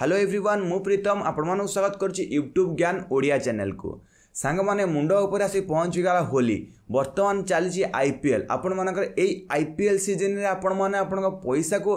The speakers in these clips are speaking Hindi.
ହ୍ୟାଲୋ ଏଭ୍ରିୱାନ୍ ମୁଁ ପ୍ରୀତମ ଆପଣମାନଙ୍କୁ ସ୍ୱାଗତ କରୁଛି ୟୁଟ୍ୟୁବ୍ ଜ୍ଞାନ ଓଡ଼ିଆ ଚ୍ୟାନେଲକୁ ସାଙ୍ଗମାନେ ମୁଣ୍ଡ ଉପରେ ଆସି ପହଞ୍ଚିଗଲା ହୋଲି বর্তমান চালছি আইপিএল আপনার এই আইপিএল সিজনে আপন মানে আপনার পয়সাকে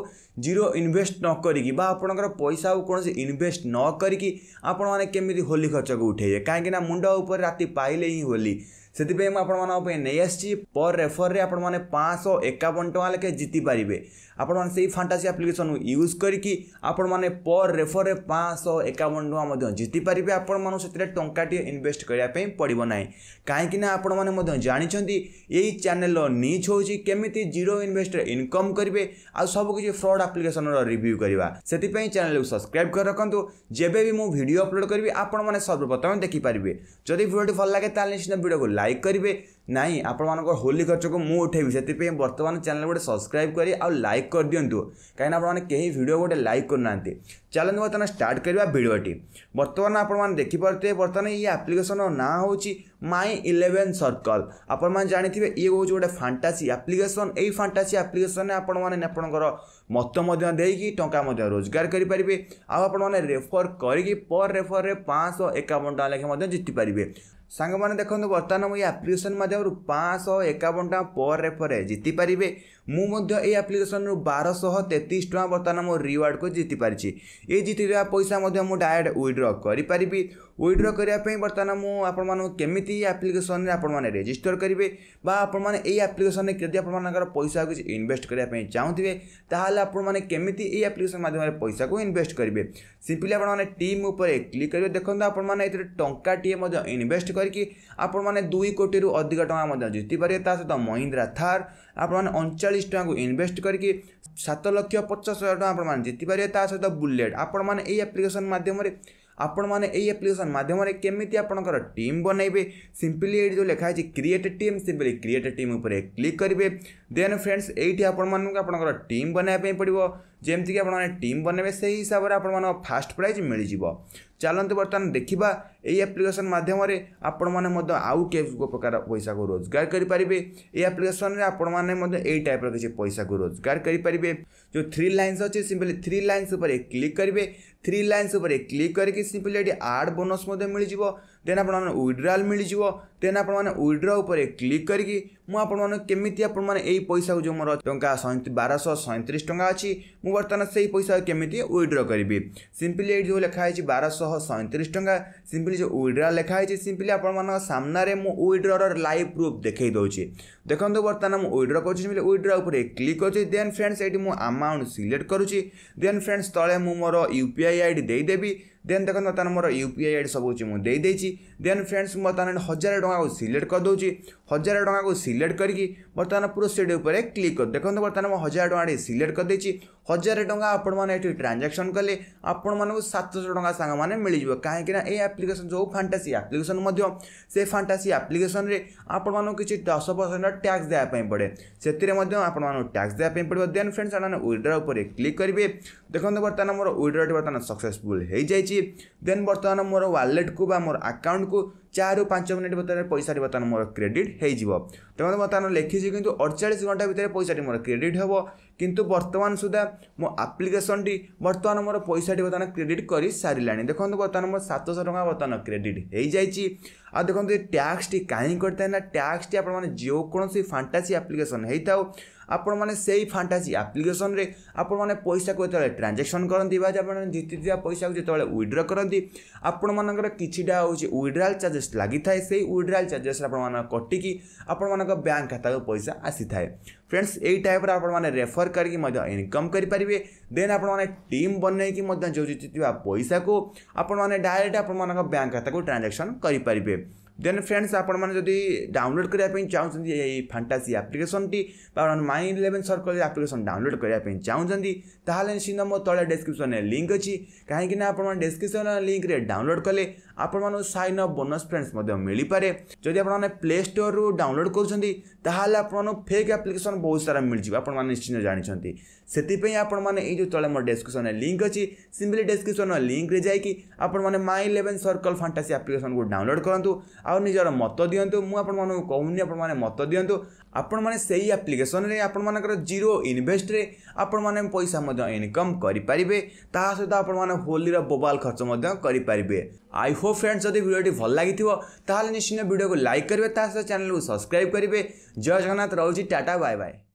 জিরো ইনভেস্ট নকরিকি বা আপনার পয়সা কোণী ইনভেস্ট নকরিকি আপনার মানে কেমি হোলি খরচকে উঠেইবে কিনা মুন্ড উপরে রাতে পাইলে হি হোলি ସେଥିପାଇଁ ମୁଁ ଆପଣମାନଙ୍କ ପାଇଁ ନେଇ ଆସିଛି ପର୍ ରେଫର୍ରେ ଆପଣମାନେ ପାଞ୍ଚଶହ ଏକାବନ ଟଙ୍କା ଲେଖେ ଜିତିପାରିବେ ଆପଣମାନେ ସେଇ ଫାଣ୍ଟାସି ଆପ୍ଲିକେସନ୍କୁ ୟୁଜ୍ କରିକି ଆପଣମାନେ ପର୍ ରେଫର୍ରେ ପାଞ୍ଚଶହ ଏକାବନ ଟଙ୍କା ମଧ୍ୟ ଜିତିପାରିବେ ଆପଣମାନଙ୍କୁ ସେଥିରେ ଟଙ୍କାଟିଏ ଇନଭେଷ୍ଟ କରିବା ପାଇଁ ପଡ଼ିବ ନାହିଁ କାହିଁକିନା ଆପଣମାନେ ମଧ୍ୟ ଜାଣି ଜାଣିଛନ୍ତି ଏଇ ଚ୍ୟାନେଲ୍ର ନିଚ୍ ହେଉଛି କେମିତି ଜିରୋ ଇନଭେଷ୍ଟର ଇନକମ୍ କରିବେ ଆଉ ସବୁକିଛି ଫ୍ରଡ୍ ଆପ୍ଲିକେସନ୍ର ରିଭ୍ୟୁ କରିବା ସେଥିପାଇଁ ଚ୍ୟାନେଲ୍କୁ ସବସ୍କ୍ରାଇବ୍ କରି ରଖନ୍ତୁ ଯେବେ ବି ମୁଁ ଭିଡ଼ିଓ ଅପଲୋଡ଼ କରିବି ଆପଣମାନେ ସର୍ବପ୍ରଥମେ ଦେଖିପାରିବେ ଯଦି ଭିଡ଼ିଓଟି ଭଲ ଲାଗେ ତାହେଲେ ନିଶ୍ଚିତ ଭିଡ଼ିଓକୁ ଲାଇକ୍ କରିବେ ନାହିଁ ଆପଣମାନଙ୍କର ହୋଲି ଖର୍ଚ୍ଚକୁ ମୁଁ ଉଠାଇବି ସେଥିପାଇଁ ବର୍ତ୍ତମାନ ଚ୍ୟାନେଲ୍ ଗୋଟେ ସବସ୍କ୍ରାଇବ୍ କରି ଆଉ ଲାଇକ୍ କରିଦିଅନ୍ତୁ କାହିଁକିନା ଆପଣମାନେ କେହି ଭିଡ଼ିଓ ଗୋଟେ ଲାଇକ୍ କରୁନାହାନ୍ତି ଚାଲନ୍ତୁ ବର୍ତ୍ତମାନ ଷ୍ଟାର୍ଟ କରିବା ଭିଡ଼ିଓଟି ବର୍ତ୍ତମାନ ଆପଣମାନେ ଦେଖିପାରୁଥିବେ ବର୍ତ୍ତମାନ ଏଇ ଆପ୍ଲିକେସନ୍ର ନାଁ ହେଉଛି ମାଇ ଇଲେଭେନ୍ ସର୍କଲ୍ ଆପଣମାନେ ଜାଣିଥିବେ ଇଏ ହେଉଛି ଗୋଟେ ଫାଣ୍ଟାସି ଆପ୍ଲିକେସନ୍ ଏଇ ଫାଣ୍ଟାସି ଆପ୍ଲିକେସନ୍ରେ ଆପଣମାନେ ଆପଣଙ୍କର ମତ ମଧ୍ୟ ଦେଇକି ଟଙ୍କା ମଧ୍ୟ ରୋଜଗାର କରିପାରିବେ ଆଉ ଆପଣମାନେ ରେଫର୍ କରିକି ପର୍ ରେଫର୍ରେ ପାଞ୍ଚଶହ ଏକାବନ ଟଙ୍କା ଲେଖେ ମଧ୍ୟ ଜିତିପାରିବେ ସାଙ୍ଗମାନେ ଦେଖନ୍ତୁ ବର୍ତ୍ତମାନ ମୁଁ ଏଇ ଆପ୍ଲିକେସନ୍ ମାଧ୍ୟମରୁ ପାଞ୍ଚଶହ ଏକାବନ ଟଙ୍କା ପରେ ପରେ ଜିତିପାରିବେ मुप्लिकेसन रु बारह तेतीस टाँग बर्तमान मो रिवार्ड को जीति पारी ये जीति पैसा मुझे डायरेक्ट ओड्र करी ओड्र करने बर्तमान मुझे केमी आप्लिकेसन आपजिस्टर करेंगे यही आप्लिकेसन में यदि आप पैसा किसी इनभेस्ट करने चाहूबे आपति आप्लिकेसन मध्यम पैसा को इनभेस्ट करेंगे सीम्पली आपम क्लिक करेंगे देखते आपने टाटे इनभेस्ट करके आपने दुई कोटी रू अधिक टाँग जीति पारे सहित महिंद्रा थार ଆପଣମାନେ ଅଣଚାଳିଶ ଟଙ୍କାକୁ ଇନଭେଷ୍ଟ କରିକି ସାତ ଲକ୍ଷ ପଚାଶ ହଜାର ଟଙ୍କା ଆପଣମାନେ ଜିତିପାରିବେ ତା ସହିତ ବୁଲେଟ୍ ଆପଣମାନେ ଏହି ଆପ୍ଲିକେସନ୍ ମାଧ୍ୟମରେ ଆପଣମାନେ ଏହି ଆପ୍ଲିକେସନ୍ ମାଧ୍ୟମରେ କେମିତି ଆପଣଙ୍କର ଟିମ୍ ବନେଇବେ ସିମ୍ପଲି ଏଇଠି ଯେଉଁ ଲେଖା ହେଇଛି create team simply create team ଉପରେ କ୍ଲିକ୍ କରିବେ ଦେନ୍ ଫ୍ରେଣ୍ଡସ୍ ଏଇଠି ଆପଣମାନଙ୍କୁ ଆପଣଙ୍କର ଟିମ୍ ବନେଇବା ପାଇଁ ପଡ଼ିବ ଯେମିତିକି ଆପଣମାନେ ଟିମ୍ ବନେଇବେ ସେହି ହିସାବରେ ଆପଣମାନଙ୍କ ଫାଷ୍ଟ ପ୍ରାଇଜ୍ ମିଳିଯିବ ଚାଲନ୍ତୁ ବର୍ତ୍ତମାନ ଦେଖିବା ଏହି ଆପ୍ଲିକେସନ୍ ମାଧ୍ୟମରେ ଆପଣମାନେ ମଧ୍ୟ ଆଉ କେଉଁ ପ୍ରକାର ପଇସାକୁ ରୋଜଗାର କରିପାରିବେ ଏହି ଆପ୍ଲିକେସନ୍ରେ ଆପଣମାନେ ମଧ୍ୟ ଏଇ ଟାଇପ୍ର କିଛି ପଇସାକୁ ରୋଜଗାର କରିପାରିବେ ଯେଉଁ ଥ୍ରୀ ଲାଇନ୍ସ ଅଛି ସିମ୍ପଲି ଥ୍ରୀ ଲାଇନ୍ସ ଉପରେ କ୍ଲିକ୍ କରିବେ ଥ୍ରୀ ଲାଇନ୍ସ ଉପରେ କ୍ଲିକ୍ କରିକି ସିମ୍ପଲି ଏଠି ଆଡ଼୍ ବୋନସ୍ ମଧ୍ୟ ମିଳିଯିବ ଦେନ୍ ଆପଣମାନେ ୱିଡ୍ରାଲ୍ ମିଳିଯିବ ଦେନ୍ ଆପଣମାନେ ୱିଡ୍ର ଉପରେ କ୍ଲିକ୍ କରିକି ମୁଁ ଆପଣମାନଙ୍କୁ କେମିତି ଆପଣମାନେ ଏଇ ପଇସାକୁ ଯେଉଁ ମୋର ଟଙ୍କା ବାରଶହ ସଇଁତିରିଶ ଟଙ୍କା ଅଛି ମୁଁ ବର୍ତ୍ତମାନ ସେଇ ପଇସାକୁ କେମିତି ୱିଡ୍ର କରିବି ସିମ୍ପଲି ଏଇଠି ଯେଉଁ ଲେଖା ହେଇଛି ବାରଶହ ସଇଁତିରିଶ ଟଙ୍କା ସିମ୍ପଲି ଯେଉଁ ୱିଡ୍ର ଲେଖା ହେଇଛି ସିମ୍ପଲି ଆପଣମାନଙ୍କ ସାମ୍ନାରେ ମୁଁ ୱିଡ୍ରର ଲାଇଭ୍ ପ୍ରୁଫ୍ ଦେଖାଇ ଦେଉଛି ଦେଖନ୍ତୁ ବର୍ତ୍ତମାନ ମୁଁ ୱିଡ୍ର କରୁଛି ସିମ୍ପଲି ୱିଡ୍ର ଉପରେ କ୍ଲିକ୍ କରୁଛି ଦେନ୍ ଫ୍ରେଣ୍ଡସ୍ ଏଇଠି ମୁଁ ଆମାଉଣ୍ଟ ସିଲେକ୍ଟ କରୁଛି ଦେନ୍ ଫ୍ରେଣ୍ଡସ୍ ତଳେ ମୁଁ ମୋର ୟୁ ପି ଆଇ ଆଇଡ଼ି ଦେଇଦେବି ଦେନ୍ ଦେଖନ୍ତୁ ବର୍ତ୍ତମାନ ମୋର ୟୁ ପି ଆଇ ଆଇଡ଼ି ସବୁ କିଛି ମୁଁ ଦେଇଦେଇଛି ଦେନ୍ ଫ୍ରେଣ୍ଡସ୍ ମୁଁ ବର୍ତ୍ତମାନ ହଜାରେ ଟଙ୍କା टाँग सिलेक्ट करदे हजार टाँग को सिलेक्ट करी बर्तमान पूरा क्लिक कर देखते बर्तमान मुझे हजार टाँग सिलेक्ट कर देती हजार टाँग आपठ ट्रांजाक्शन कले आपण आपतश टाँचा सांग मैंने मिलजि कहीं आप्लिकेसन जो फांटासी आप्लिकेसन से फांटासी आप्लिकेसन आपण मूँ किसी दस परसेंट टैक्स देवाई पड़े से टैक्स देवाई पड़े देन फ्रेंड्स मैंने ओड्रा उपर क्लिक करेंगे देखते बर्तमान मोर ओड्रा टी बर्तमान सक्सेसफुल हो जाए देन बर्तमान मोर व्वालेट को मोर आकाउंट को चार पांच मिनट भाई पैसा बर्तमान मोर क्रेड हो देखते बर्तमान लिखी कि अड़चाश घंटा भितर पैसा मोर क्रेडिट हे কিন্তু বর্তমান সুদ্ধা ମୋ ଆପ୍ଲିକେସନଟି ବର୍ତ୍ତମାନ ମୋର ପଇସାଟି ବର୍ତ୍ତମାନ କ୍ରେଡ଼ିଟ୍ କରିସାରିଲାଣି ଦେଖନ୍ତୁ ବର୍ତ୍ତମାନ ମୋର ସାତଶହ ଟଙ୍କା ବର୍ତ୍ତମାନ କ୍ରେଡ଼ିଟ୍ ହେଇଯାଇଛି आ देखो तो ये टैक्स टी कहीं करता है टैक्स टी आप जोकोसी फाटासी आप्लिकेसन होता आपण मैंने से ही फाटासी आप्लिकेसन आपण मैंने पैसा को जो ट्रांजाक्शन करती बाज जीति पैसा को जो ओड्र करती आपण मर कि चार्जेस लगी थाए से ओड्राल चार्जेस कटिकी आपण बैंक खाता को पैसा आसी थाए फ्रेंड्स यही टाइप आपने रेफर करकेकम करेंगे देन आपम बनईकी जो जीति पैसा को आपने डायरेक्ट आपण बैंक खाता को ट्रांजाक्शन करेंगे देन फ्रेंड्स आपड़ी डाउनलोड करने चाहते ये फांटासी आप्लिकेसन टी my eleven circle application download करने चाहते सीन मो तले डेस्क्रिप्सन लिंक अच्छी कहीं आपड़ा डेस्क्रिप्सन लिंक में डाउनलोड कले आपन सैन अफ बोनस फ्रेंड्स मिलपे जदि आपने प्ले स्टोर रू डाउनलोड करते फेक आप्लिकेसन बहुत सारा मिल जाए आपड़ निश्चिंत जानते से आपने जो तले मोर डेस्क्रिप्सन लिंक अच्छी सिंपली डेस्क्रिप्सन लिंक में जाकि आपने my eleven circle fantasy application को डाउनलोड करूँ ଆଉ ନିଜର ମତ ଦିଅନ୍ତୁ ମୁଁ ଆପଣମାନଙ୍କୁ କହୁନି ଆପଣମାନେ ମତ ଦିଅନ୍ତୁ ଆପଣମାନେ ସେଇ ଆପ୍ଲିକେସନ୍ରେ ଆପଣମାନଙ୍କର ଜିରୋ ଇନଭେଷ୍ଟରେ ଆପଣମାନେ ପଇସା ମଧ୍ୟ ଇନକମ୍ କରିପାରିବେ ତାହା ସହିତ ଆପଣମାନେ ହୋଲିର ବୋବାଲ ଖର୍ଚ୍ଚ ମଧ୍ୟ କରିପାରିବେ ଆଇ ହୋପ୍ ଫ୍ରେଣ୍ଡସ୍ ଯଦି ଭିଡ଼ିଓଟି ଭଲ ଲାଗିଥିବ ତାହେଲେ ନିଶ୍ଚିନ୍ତ ଭିଡ଼ିଓକୁ ଲାଇକ୍ କରିବେ ତା ସହିତ ଚ୍ୟାନେଲକୁ ସବସ୍କ୍ରାଇବ୍ କରିବେ ଜୟ ଜଗନ୍ନାଥ ରହୁଛି ଟାଟା ବାଏ ବାଏ